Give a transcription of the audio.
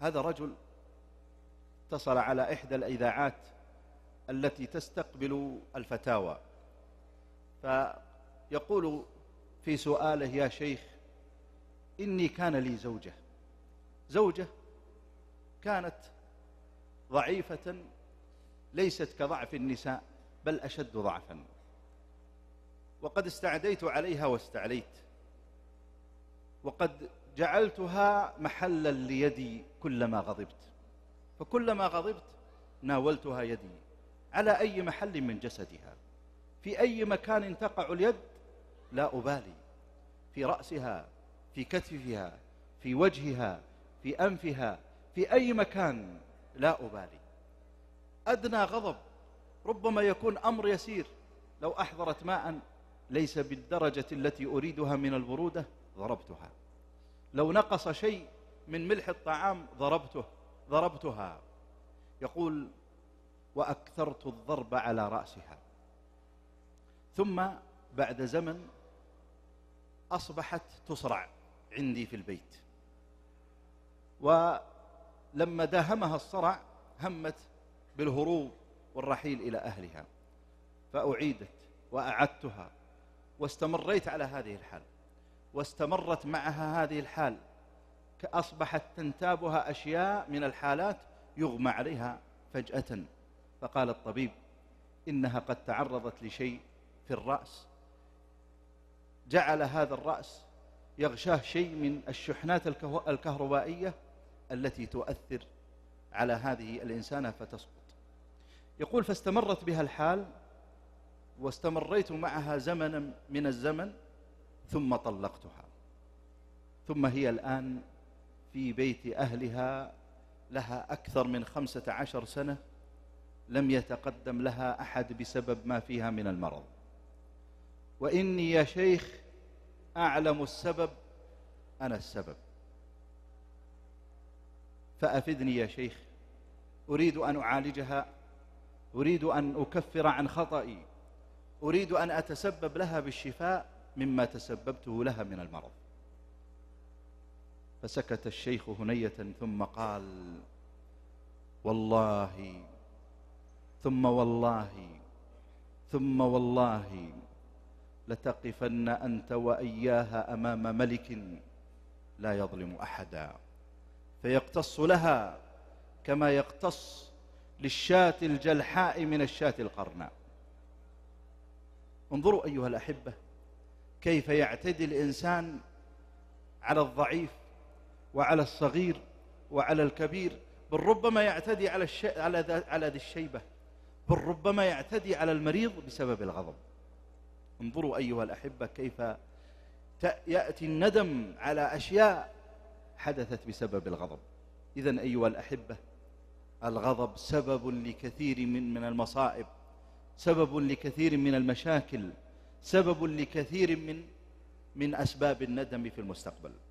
هذا رجل اتصل على إحدى الإذاعات التي تستقبل الفتاوى فيقول في سؤاله يا شيخ إني كان لي زوجة زوجة كانت ضعيفة ليست كضعف النساء بل أشد ضعفا وقد استعديت عليها واستعليت وقد جعلتها محلا ليدي كلما غضبت فكلما غضبت ناولتها يدي على أي محل من جسدها في أي مكان تقع اليد لا أبالي في رأسها في كتفها في وجهها في أنفها في أي مكان لا أبالي أدنى غضب ربما يكون أمر يسير لو أحضرت ماء ليس بالدرجة التي أريدها من البرودة ضربتها لو نقص شيء من ملح الطعام ضربته ضربتها يقول وأكثرت الضرب على رأسها ثم بعد زمن أصبحت تصرع عندي في البيت ولما داهمها الصرع همت بالهروب والرحيل إلى أهلها فأعيدت وأعدتها واستمريت على هذه الحال واستمرت معها هذه الحال كأصبحت تنتابها أشياء من الحالات يغمى عليها فجأة فقال الطبيب إنها قد تعرضت لشيء في الرأس جعل هذا الرأس يغشاه شيء من الشحنات الكهربائية التي تؤثر على هذه الإنسانة فتسقط يقول فاستمرت بها الحال واستمريت معها زمنا من الزمن ثم طلقتها ثم هي الآن في بيت أهلها لها أكثر من خمسة عشر سنة لم يتقدم لها أحد بسبب ما فيها من المرض وإني يا شيخ أعلم السبب أنا السبب فأفدني يا شيخ أريد أن أعالجها أريد أن أكفر عن خطئي أريد أن أتسبب لها بالشفاء مما تسببته لها من المرض فسكت الشيخ هنية ثم قال والله ثم والله ثم والله لتقفن أنت وإياها أمام ملك لا يظلم أحدا فيقتص لها كما يقتص للشاة الجلحاء من الشاة القرناء انظروا أيها الأحبة كيف يعتدي الإنسان على الضعيف وعلى الصغير وعلى الكبير بل ربما يعتدي على ذي على على ذي الشيبة بل ربما يعتدي على المريض بسبب الغضب انظروا أيها الأحبة كيف يأتي الندم على أشياء حدثت بسبب الغضب إذا أيها الأحبة الغضب سبب لكثير من من المصائب سبب لكثير من المشاكل سبب لكثير من من أسباب الندم في المستقبل